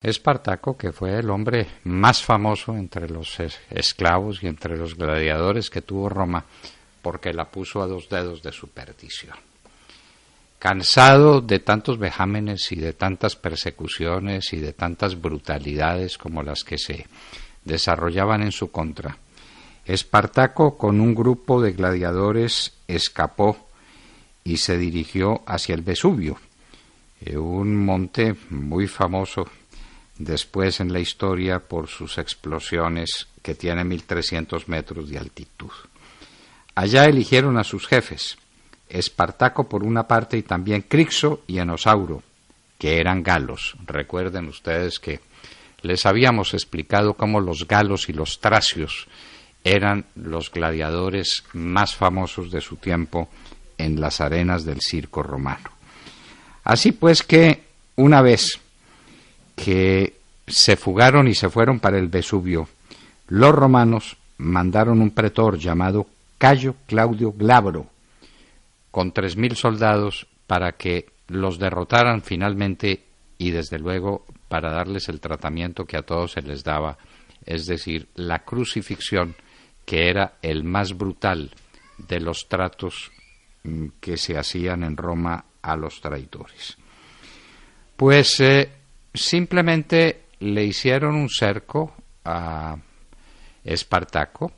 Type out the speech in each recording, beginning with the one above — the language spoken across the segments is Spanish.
Espartaco, que fue el hombre más famoso entre los esclavos y entre los gladiadores que tuvo Roma, porque la puso a dos dedos de su perdición. Cansado de tantos vejámenes y de tantas persecuciones y de tantas brutalidades como las que se desarrollaban en su contra, Espartaco con un grupo de gladiadores escapó y se dirigió hacia el Vesubio, eh, un monte muy famoso después en la historia por sus explosiones que tiene 1300 metros de altitud. Allá eligieron a sus jefes, Espartaco por una parte y también Crixo y Enosauro, que eran galos. Recuerden ustedes que les habíamos explicado cómo los galos y los tracios eran los gladiadores más famosos de su tiempo en las arenas del circo romano. Así pues que una vez que se fugaron y se fueron para el Vesubio. Los romanos mandaron un pretor llamado Cayo Claudio Glabro con tres mil soldados para que los derrotaran finalmente y desde luego para darles el tratamiento que a todos se les daba, es decir, la crucifixión, que era el más brutal de los tratos mm, que se hacían en Roma a los traidores. Pues eh, simplemente le hicieron un cerco a Espartaco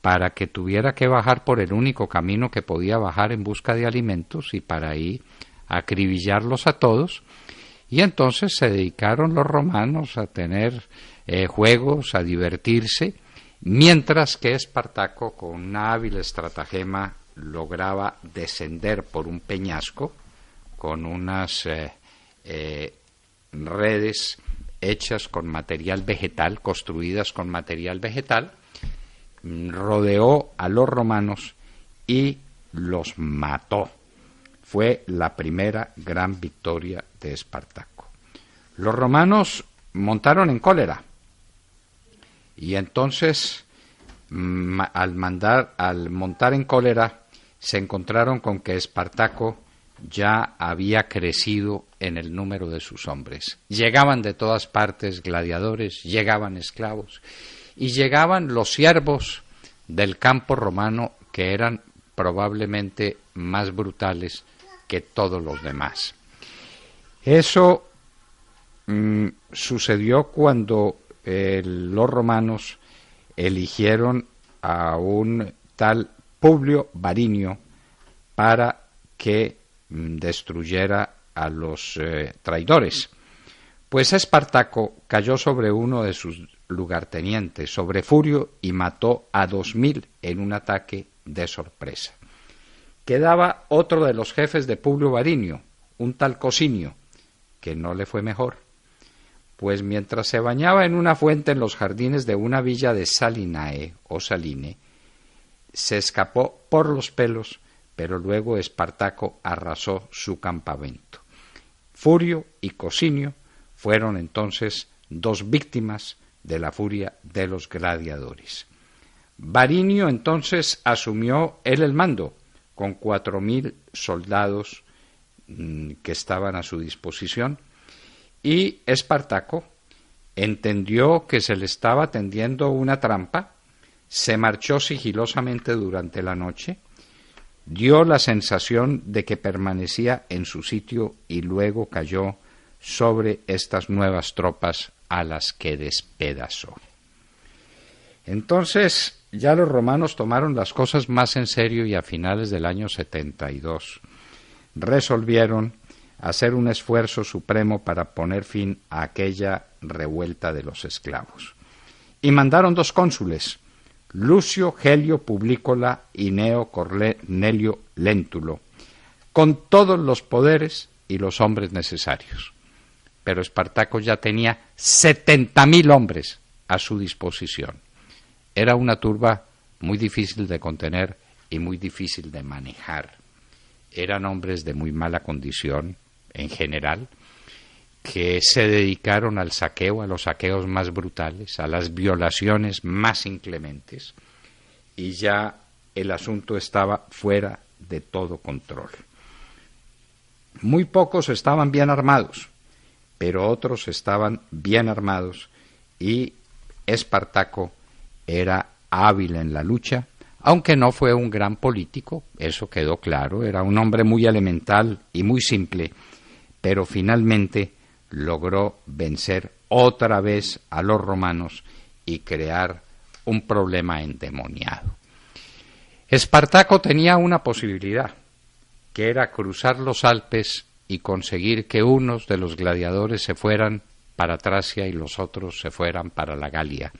para que tuviera que bajar por el único camino que podía bajar en busca de alimentos y para ahí acribillarlos a todos. Y entonces se dedicaron los romanos a tener eh, juegos, a divertirse, mientras que Espartaco, con una hábil estratagema, lograba descender por un peñasco con unas eh, eh, redes hechas con material vegetal, construidas con material vegetal, rodeó a los romanos y los mató. Fue la primera gran victoria de Espartaco. Los romanos montaron en cólera y entonces mm, al, mandar, al montar en cólera se encontraron con que Espartaco ya había crecido en el número de sus hombres. Llegaban de todas partes gladiadores, llegaban esclavos y llegaban los siervos del campo romano que eran probablemente más brutales que todos los demás. Eso mm, sucedió cuando eh, los romanos eligieron a un tal Publio Varinio para que Mm, destruyera a los eh, traidores. Pues Espartaco cayó sobre uno de sus lugartenientes, sobre Furio, y mató a dos mil en un ataque de sorpresa. Quedaba otro de los jefes de Publio Varinio, un tal Cocinio que no le fue mejor, pues mientras se bañaba en una fuente en los jardines de una villa de Salinae o Saline, se escapó por los pelos pero luego Espartaco arrasó su campamento. Furio y Cosinio fueron entonces dos víctimas de la furia de los gladiadores. Varinio entonces asumió él el mando con cuatro mil soldados mm, que estaban a su disposición y Espartaco entendió que se le estaba tendiendo una trampa, se marchó sigilosamente durante la noche Dio la sensación de que permanecía en su sitio y luego cayó sobre estas nuevas tropas a las que despedazó. Entonces, ya los romanos tomaron las cosas más en serio y a finales del año 72 resolvieron hacer un esfuerzo supremo para poner fin a aquella revuelta de los esclavos. Y mandaron dos cónsules, Lucio Gelio Publícola y Neo Cornelio Léntulo, con todos los poderes y los hombres necesarios. Pero Espartaco ya tenía setenta mil hombres a su disposición. Era una turba muy difícil de contener y muy difícil de manejar. Eran hombres de muy mala condición en general, que se dedicaron al saqueo, a los saqueos más brutales, a las violaciones más inclementes, y ya el asunto estaba fuera de todo control. Muy pocos estaban bien armados, pero otros estaban bien armados y Espartaco era hábil en la lucha, aunque no fue un gran político, eso quedó claro, era un hombre muy elemental y muy simple, pero finalmente logró vencer otra vez a los romanos y crear un problema endemoniado. Espartaco tenía una posibilidad, que era cruzar los Alpes y conseguir que unos de los gladiadores se fueran para Tracia y los otros se fueran para la Galia.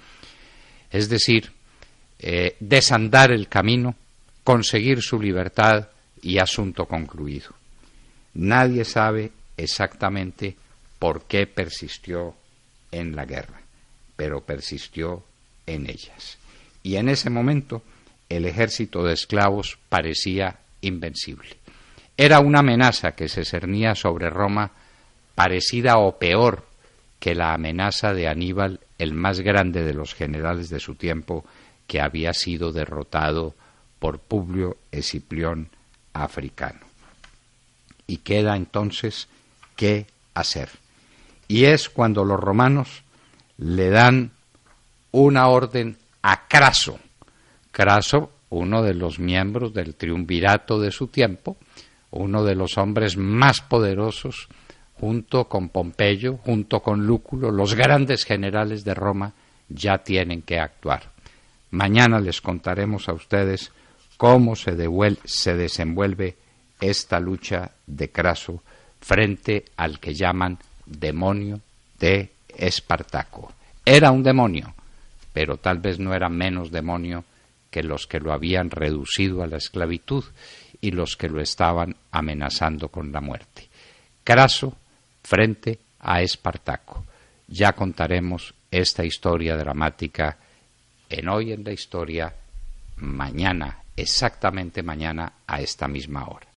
Es decir, eh, desandar el camino, conseguir su libertad y asunto concluido. Nadie sabe exactamente por qué persistió en la guerra, pero persistió en ellas. Y en ese momento el ejército de esclavos parecía invencible. Era una amenaza que se cernía sobre Roma parecida o peor que la amenaza de Aníbal, el más grande de los generales de su tiempo, que había sido derrotado por Publio Escipión africano. Y queda entonces qué hacer. Y es cuando los romanos le dan una orden a Craso. Craso, uno de los miembros del triunvirato de su tiempo, uno de los hombres más poderosos, junto con Pompeyo, junto con Lúculo, los grandes generales de Roma ya tienen que actuar. Mañana les contaremos a ustedes cómo se, se desenvuelve esta lucha de Craso frente al que llaman demonio de Espartaco. Era un demonio, pero tal vez no era menos demonio que los que lo habían reducido a la esclavitud y los que lo estaban amenazando con la muerte. Craso frente a Espartaco. Ya contaremos esta historia dramática en Hoy en la Historia mañana, exactamente mañana a esta misma hora.